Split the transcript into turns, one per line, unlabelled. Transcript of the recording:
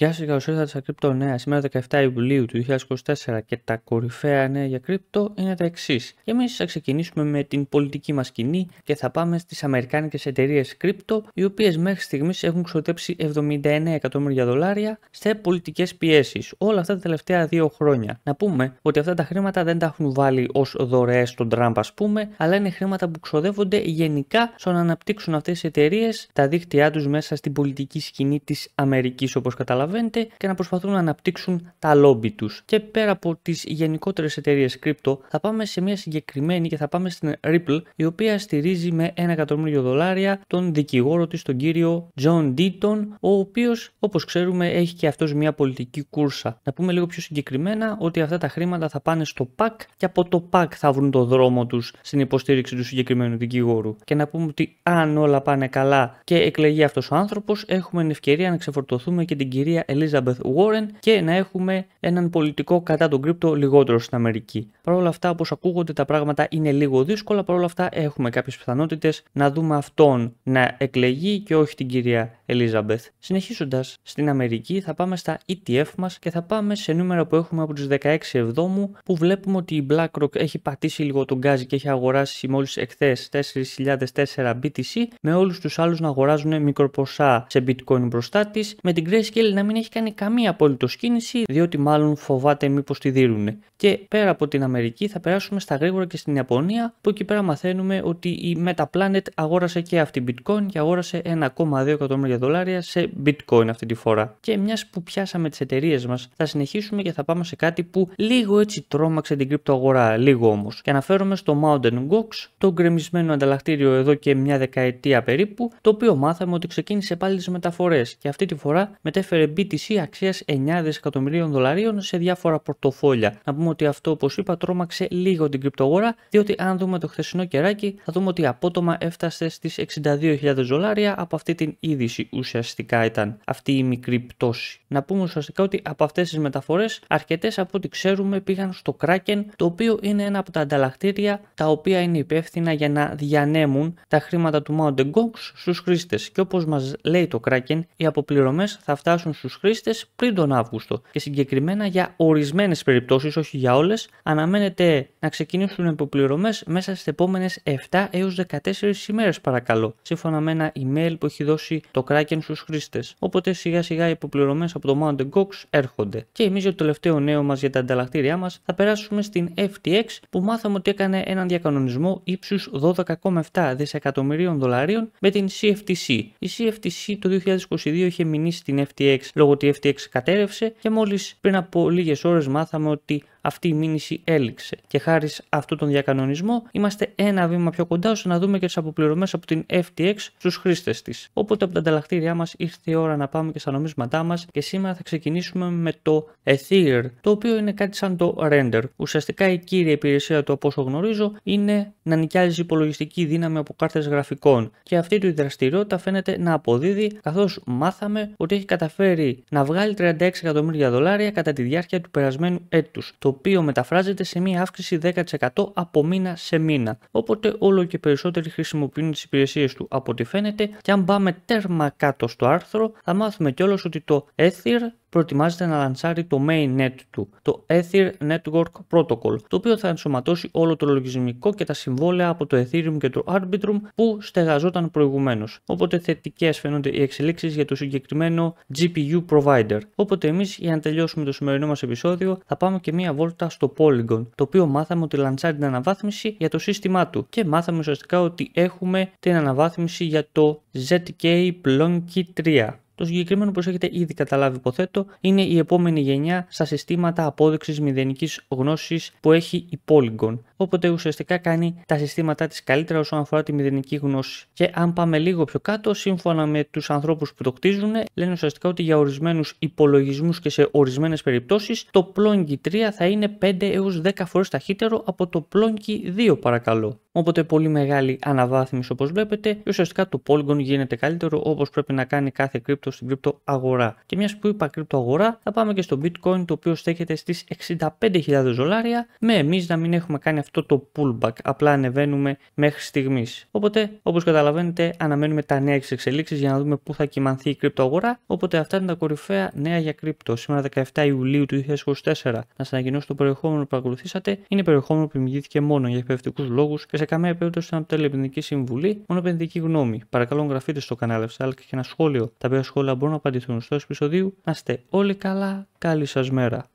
Γεια σας και καλώς ήρθατε στα Crypto Νέα. Σήμερα 17 Ιουλίου του 2024 και τα κορυφαία νέα για κρυπτο είναι τα εξής. Και εμείς θα ξεκινήσουμε με την πολιτική μας κοινή και θα πάμε στις αμερικάνικέ εταιρείες κρυπτο, οι οποίες μέχρι στιγμής έχουν ξοδέψει 79 εκατομμύρια δολάρια σε πολιτικές πιέσεις, όλα αυτά τα τελευταία δύο χρόνια. Να πούμε ότι αυτά τα χρήματα δεν τα έχουν βάλει ως δωρεές στον Τραμπ ας πούμε, αλλά είναι χρήματα που ξοδεύονται γενικά στο να αναπτύξουν αυτές τις εταιρείες τα δίκτυά τους μέσα στην πολιτική σκηνή της Αμερικής, όπως καταλαβαίνετε καταλαβαίνετε και να προσπαθούν να αναπτύξουν τα λόμπι τους. Και πέρα από τις γενικότερες εταιρείες κρύπτο θα πάμε σε μια συγκεκριμένη και θα πάμε στην Ripple η οποία στηρίζει με 1 εκατομμύριο δολάρια τον δικηγόρο της τον κύριο John Deaton ο οποίος όπως ξέρουμε έχει και αυτός μια πολιτική κούρσα. Να πούμε λίγο πιο συγκεκριμένα ότι αυτά τα χρήματα θα πάνε στο PAC και από το PAK θα βρουν το δρόμο τους στην υποστήριξη του συγκεκριμένου δικηγόρου. Και να πούμε ότι αν όλα πάνε καλά και εκλεγεί αυτός ο άνθρωπος έχουμε την ευκαιρία να ξεφορτωθούμε και την κυρία κυρία Elizabeth Warren και να έχουμε έναν πολιτικό κατά τον κρύπτο λιγότερο στην Αμερική. Παρ' όλα αυτά, όπως ακούγονται, τα πράγματα είναι λίγο δύσκολα. Παρ' όλα αυτά, έχουμε κάποιες πιθανότητες να δούμε αυτόν να εκλεγεί και όχι την κυρία Elizabeth. Συνεχίζοντας στην Αμερική, θα πάμε στα ETF μας και θα πάμε σε νούμερα που έχουμε από τι 16 Εβδόμου που βλέπουμε ότι η BlackRock έχει πατήσει λίγο τον γκάζι και έχει αγοράσει μόλις εχθές 4.004 BTC με όλους τους άλλους να αγοράζουν μικροποσά σε bitcoin μπροστά της με την Grayscale να μην έχει κάνει καμία απολύτω κίνηση, διότι μάλλον φοβάται μήπως τη δίνουν. Και πέρα από την Αμερική, θα περάσουμε στα γρήγορα και στην Ιαπωνία, που εκεί πέρα μαθαίνουμε ότι η Metaplanet αγόρασε και αυτή Bitcoin και αγόρασε 1,2 εκατομμύρια δολάρια σε Bitcoin αυτή τη φορά. Και μιας που πιάσαμε τις εταιρείες μας, θα συνεχίσουμε και θα πάμε σε κάτι που λίγο έτσι τρόμαξε την κρυπτοαγορά, λίγο όμως. Και αναφέρομαι στο Mountain Gox, το γκρεμισμένο ανταλλακτήριο εδώ και μια δεκαετία περίπου, το οποίο μάθαμε ότι ξεκίνησε πάλι τις μεταφορές και αυτή τη φορά μετέφερε BTC αξίας 9 δισεκατομμυρίων δολαρίων σε διάφορα πορτοφόλια. Να πούμε ότι αυτό όπως είπα τρόμαξε λίγο την κρυπτογόρα διότι αν δούμε το χθεσινό κεράκι θα δούμε ότι απότομα έφτασε στις 62.000 δολάρια από αυτή την είδηση ουσιαστικά ήταν αυτή η μικρή πτώση. Να πούμε ουσιαστικά ότι από αυτές τις μεταφορές αρκετές από ό,τι ξέρουμε πήγαν στο Kraken το οποίο είναι ένα από τα ανταλλακτήρια τα οποία είναι υπεύθυνα για να διανέμουν τα χρήματα του Mountain Gox στους χρήστες και όπως μας λέει το Kraken οι αποπληρωμές θα φτάσουν στους. Χρήστε χρήστες πριν τον Αύγουστο και συγκεκριμένα για ορισμένες περιπτώσεις, όχι για όλες, αναμένεται να ξεκινήσουν υποπληρωμές μέσα στις επόμενες 7 έως 14 ημέρες παρακαλώ, σύμφωνα με ένα email που έχει δώσει το Kraken στους χρήστες. Οπότε σιγά σιγά οι υποπληρωμές από το Mountain Gox έρχονται. Και εμείς για το τελευταίο νέο μας για τα ανταλλακτήριά μας θα περάσουμε στην FTX που μάθαμε ότι έκανε έναν διακανονισμό ύψους 12,7 δισεκατομμυρίων δολαρίων με την CFTC. Η CFTC το 2022 είχε μηνύσει την FTX λόγω ότι η FTX κατέρευσε και μόλις πριν από λίγες ώρες μάθαμε ότι αυτή η μήνυση έληξε. Και χάρη σε αυτόν τον διακανονισμό, είμαστε ένα βήμα πιο κοντά ώστε να δούμε και τις αποπληρωμές από την FTX στους χρήστες της. Οπότε από τα ανταλλακτήριά μας ήρθε η ώρα να πάμε και στα νομίσματά μας και σήμερα θα ξεκινήσουμε με το Ether, το οποίο είναι κάτι σαν το Render. Ουσιαστικά η κύρια υπηρεσία του, όπω γνωρίζω, είναι να νοικιάζει υπολογιστική δύναμη από κάρτες γραφικών. Και αυτή του η δραστηριότητα φαίνεται να αποδίδει, καθώς μάθαμε ότι έχει καταφέρει να βγάλει 36 εκατομμύρια δολάρια κατά τη διάρκεια του περασμένου έτους. Το οποίο μεταφράζεται σε μια αύξηση 10% από μήνα σε μήνα. Οπότε όλο και περισσότεροι χρησιμοποιούν τις υπηρεσίες του από ό,τι φαίνεται. Και αν πάμε τέρμα κάτω στο άρθρο, θα μάθουμε κιόλας ότι το Ether προετοιμάζεται να λανσάρει το mainnet του, το Ether Network Protocol, το οποίο θα ενσωματώσει όλο το λογισμικό και τα συμβόλαια από το Ethereum και το Arbitrum που στεγαζόταν προηγουμένως. Οπότε θετικές φαίνονται οι εξελίξεις για το συγκεκριμένο GPU provider. Οπότε εμείς για να τελειώσουμε το σημερινό μας επεισόδιο θα πάμε και μία βόλτα στο Polygon, το οποίο μάθαμε ότι λανσάρει την αναβάθμιση για το σύστημά του και μάθαμε ουσιαστικά ότι έχουμε την αναβάθμιση για το ZK Plonky 3. Το συγκεκριμένο όπως έχετε ήδη καταλάβει, υποθέτω, είναι η επόμενη γενιά στα συστήματα απόδειξης μηδενικής γνώσης που έχει η Polygon. Οπότε ουσιαστικά κάνει τα συστήματά της καλύτερα όσον αφορά τη μηδενική γνώση. Και αν πάμε λίγο πιο κάτω, σύμφωνα με τους ανθρώπους που το χτίζουν, λένε ουσιαστικά ότι για ορισμένους υπολογισμούς και σε ορισμένες περιπτώσεις το Plonky 3 θα είναι 5 έω 10 φορές ταχύτερο από το Plonky 2, παρακαλώ. Οπότε πολύ μεγάλη αναβάθμιση όπως βλέπετε και ουσιαστικά το Polygon γίνεται καλύτερο όπως πρέπει να κάνει κάθε κρύπτο στην κρύπτο αγορά. Και μιας που είπα κρύπτο αγορά θα πάμε και στο bitcoin το οποίο στέκεται στις 65.000 δολάρια με εμείς να μην έχουμε κάνει αυτό το pullback απλά ανεβαίνουμε μέχρι στιγμής. Οπότε όπως καταλαβαίνετε αναμένουμε τα νέα εξελίξεις για να δούμε πού θα κοιμανθεί η κρύπτο αγορά οπότε αυτά είναι τα κορυφαία νέα για κρύπτο. Σήμερα 17 Ιουλίου του 2024 να σας ανακοινώσω το περιεχόμενο που παρακολουθήσατε είναι περιεχόμενο που δημιουργήθηκε μόνο για εκπαιδευτικούς λόγους και σε καμία περίπτωση να αποτελεί επενδυτική συμβουλή, μόνο επενδυτική γνώμη. Παρακαλώ, γραφείτε στο κανάλι αλλά και ένα σχόλιο. Τα οποία σχόλια μπορούν να απαντηθούν στο επεισοδίο. Να είστε όλοι καλά. Καλή σας μέρα.